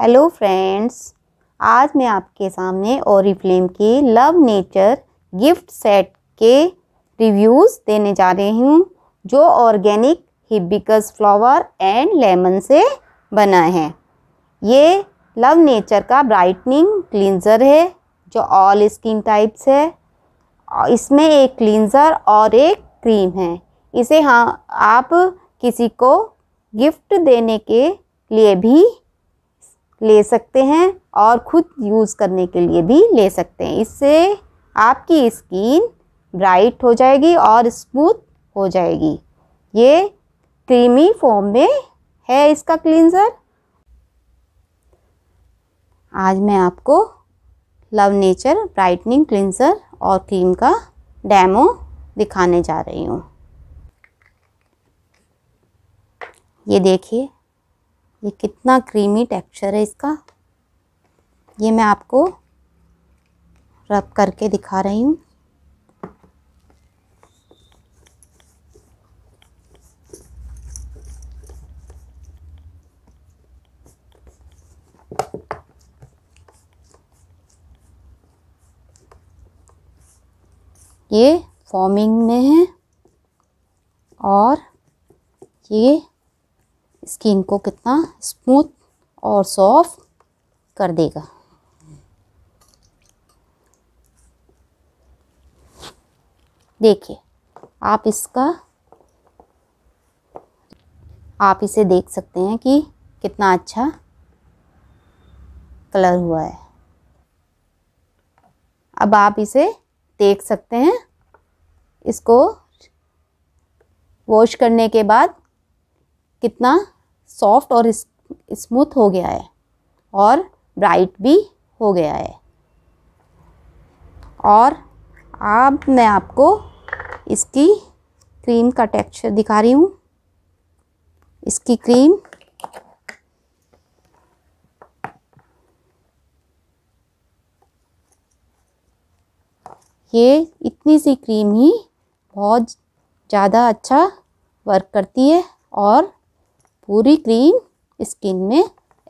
hello friends आज मैं आपके सामने ओरिफ्लेम के लव नेचर गिफ्ट सेट के रिव्यूज़ देने जा रही हूँ जो organic hibiscus flower and lemon से बना है ये लव नेचर का ब्राइटनिंग क्लिनज़र है जो ऑल स्किन टाइप्स है इसमें एक क्लिनज़र और एक क्रीम है इसे हाँ आप किसी को गिफ्ट देने के लिए भी ले सकते हैं और खुद यूज़ करने के लिए भी ले सकते हैं इससे आपकी स्किन ब्राइट हो जाएगी और स्मूथ हो जाएगी ये क्रीमी फॉर्म में है इसका क्लिनज़र आज मैं आपको लव नेचर ब्राइटनिंग क्लिनज़र और क्रीम का डैमो दिखाने जा रही हूँ ये देखिए ये कितना क्रीमी टेक्सचर है इसका ये मैं आपको रब करके दिखा रही हूँ ये फॉर्मिंग में है और ये स्किन को कितना स्मूथ और सॉफ्ट कर देगा देखिए आप इसका आप इसे देख सकते हैं कि कितना अच्छा कलर हुआ है अब आप इसे देख सकते हैं इसको वॉश करने के बाद कितना सॉफ्ट और स्मूथ हो गया है और ब्राइट भी हो गया है और अब मैं आपको इसकी क्रीम का टेक्सचर दिखा रही हूँ इसकी क्रीम ये इतनी सी क्रीम ही बहुत ज़्यादा अच्छा वर्क करती है और पूरी क्रीम स्किन में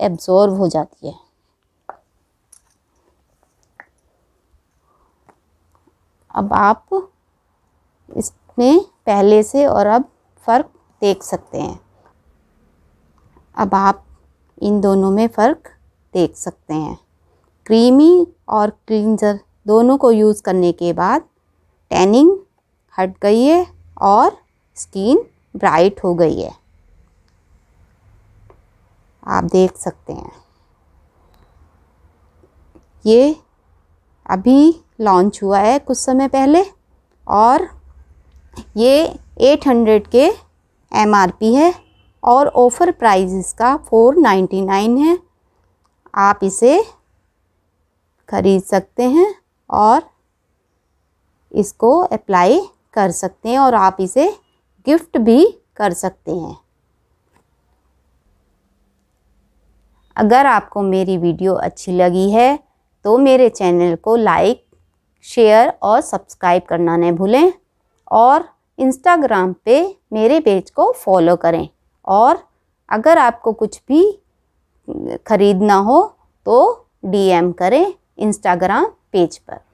एब्जॉर्व हो जाती है अब आप इसमें पहले से और अब फ़र्क देख सकते हैं अब आप इन दोनों में फ़र्क देख सकते हैं क्रीमी और क्लींजर दोनों को यूज़ करने के बाद टैनिंग हट गई है और स्किन ब्राइट हो गई है आप देख सकते हैं ये अभी लॉन्च हुआ है कुछ समय पहले और ये 800 के एम है और ऑफ़र प्राइस इसका 499 है आप इसे ख़रीद सकते हैं और इसको अप्लाई कर सकते हैं और आप इसे गिफ्ट भी कर सकते हैं अगर आपको मेरी वीडियो अच्छी लगी है तो मेरे चैनल को लाइक शेयर और सब्सक्राइब करना न भूलें और इंस्टाग्राम पे मेरे पेज को फॉलो करें और अगर आपको कुछ भी ख़रीदना हो तो डीएम करें इंस्टाग्राम पेज पर